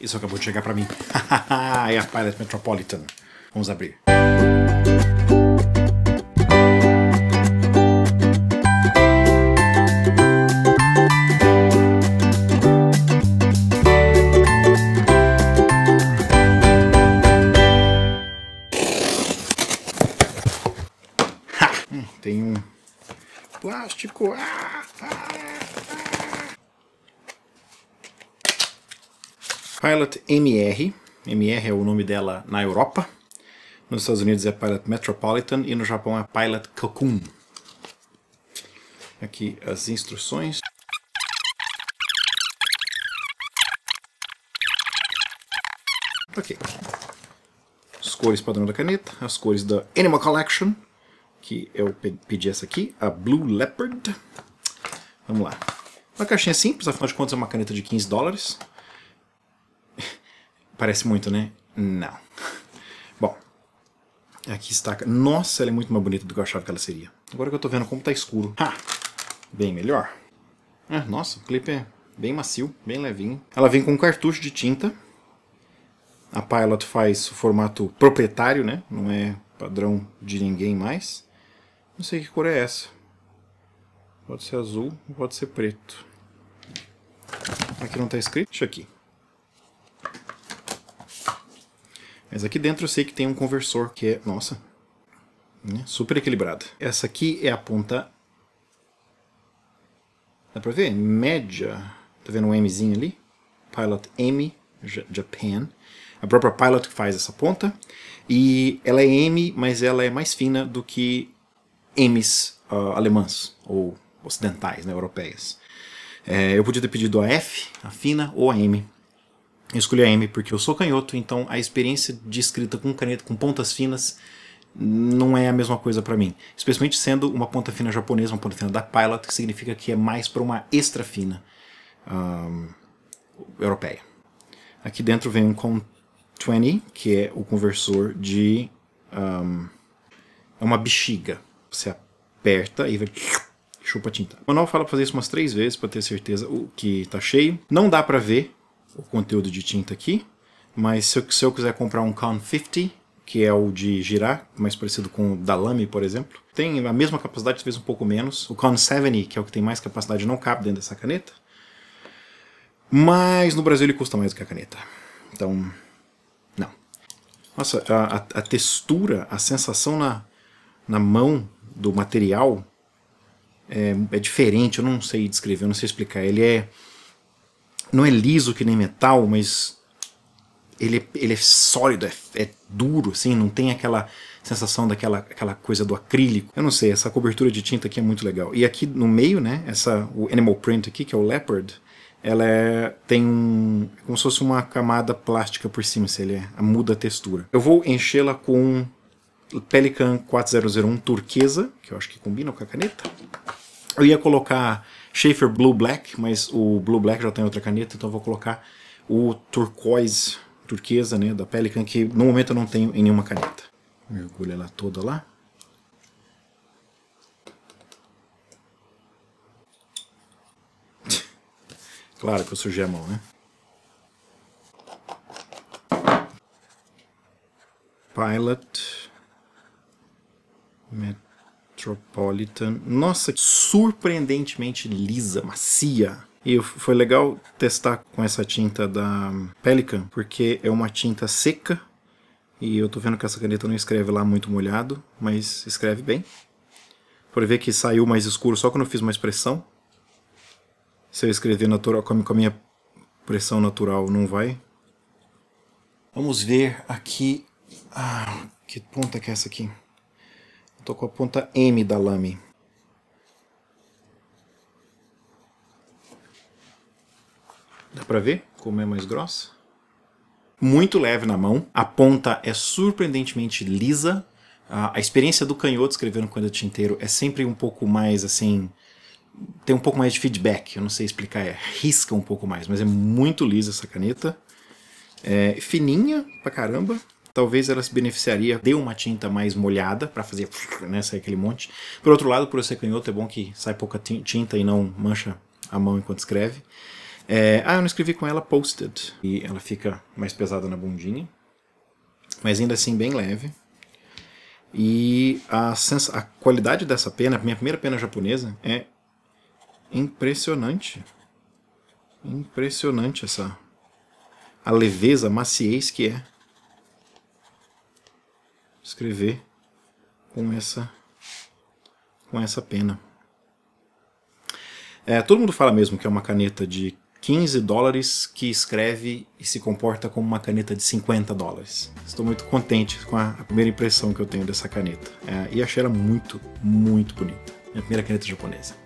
Isso acabou de chegar para mim. é a Pilot Metropolitan. Vamos abrir. Ha! Hum, tem um plástico. Ah! Pilot MR, MR é o nome dela na Europa, nos Estados Unidos é Pilot Metropolitan e no Japão é Pilot Cocoon. Aqui as instruções. Ok. As cores padrão da caneta, as cores da Animal Collection, que eu pedi essa aqui, a Blue Leopard. Vamos lá. Uma caixinha simples, afinal de contas é uma caneta de 15 dólares. Parece muito, né? Não. Bom, aqui está... Nossa, ela é muito mais bonita do que eu achava que ela seria. Agora que eu estou vendo como está escuro. Ha! Bem melhor. Ah, nossa, o clipe é bem macio, bem levinho. Ela vem com um cartucho de tinta. A Pilot faz o formato proprietário, né? Não é padrão de ninguém mais. Não sei que cor é essa. Pode ser azul, pode ser preto. Aqui não está escrito. Deixa aqui. Mas aqui dentro eu sei que tem um conversor que é, nossa, né, super equilibrado. Essa aqui é a ponta, dá pra ver? Média, tá vendo um Mzinho ali? Pilot M, Japan. A própria Pilot que faz essa ponta. E ela é M, mas ela é mais fina do que M's uh, alemãs, ou ocidentais, né, europeias. É, eu podia ter pedido a F, a fina, ou a M. Eu escolhi a M porque eu sou canhoto, então a experiência de escrita com caneta com pontas finas não é a mesma coisa para mim. Especialmente sendo uma ponta fina japonesa, uma ponta fina da Pilot, que significa que é mais para uma extra fina um, europeia. Aqui dentro vem um COM20, que é o conversor de... Um, é uma bexiga. Você aperta e vai chupa tinta. O manual fala pra fazer isso umas três vezes para ter certeza o que tá cheio. Não dá para ver o conteúdo de tinta aqui, mas se eu, se eu quiser comprar um Con 50, que é o de girar, mais parecido com o da Lamy, por exemplo, tem a mesma capacidade, talvez um pouco menos. O Con 70, que é o que tem mais capacidade, não cabe dentro dessa caneta. Mas no Brasil ele custa mais do que a caneta. Então, não. Nossa, a, a textura, a sensação na, na mão do material é, é, diferente, eu não sei descrever, eu não sei explicar. Ele é não é liso que nem metal, mas ele, é, ele é sólido, é, é, duro, assim, não tem aquela sensação daquela aquela coisa do acrílico. Eu não sei, essa cobertura de tinta aqui é muito legal. E aqui no meio, né, essa, o animal print aqui, que é o leopard, ela é, tem um, como se fosse uma camada plástica por cima, se assim, ele é, muda a textura. Eu vou enchê-la com Pelican 4001 turquesa, que eu acho que combina com a caneta. Eu ia colocar Schaefer Blue Black, mas o Blue Black já tem tá outra caneta, então eu vou colocar o turquoise, turquesa, né, da Pelican, que no momento eu não tenho em nenhuma caneta. Mergulha ela toda lá. Claro que eu sujei a mão, né? Pilot. Metropolitan. Nossa, surpreendentemente lisa, macia. E foi legal testar com essa tinta da Pelican, porque é uma tinta seca. E eu tô vendo que essa caneta não escreve lá muito molhado, mas escreve bem. Pode ver que saiu mais escuro só quando eu fiz uma expressão. Se eu escrever natural, com a minha pressão natural, não vai. Vamos ver aqui... Ah, que ponta que é essa aqui? Estou com a ponta M da lame. Dá para ver como é mais grossa? Muito leve na mão, a ponta é surpreendentemente lisa. A experiência do canhoto escrevendo com o tinteiro é sempre um pouco mais assim, tem um pouco mais de feedback, eu não sei explicar, é, risca um pouco mais, mas é muito lisa essa caneta. É fininha pra caramba, talvez ela se beneficiaria de uma tinta mais molhada para fazer né, sair aquele monte. Por outro lado, por eu ser canhoto, é bom que sai pouca tinta e não mancha a mão enquanto escreve. É, ah, eu não escrevi com ela posted. E ela fica mais pesada na bundinha. Mas ainda assim bem leve. E a, a qualidade dessa pena, minha primeira pena japonesa, é impressionante. Impressionante essa... A leveza, a maciez que é escrever com essa, com essa pena. É, todo mundo fala mesmo que é uma caneta de 15 dólares que escreve e se comporta como uma caneta de 50 dólares. Estou muito contente com a, a primeira impressão que eu tenho dessa caneta. É, e achei ela muito, muito bonita. Minha primeira caneta japonesa.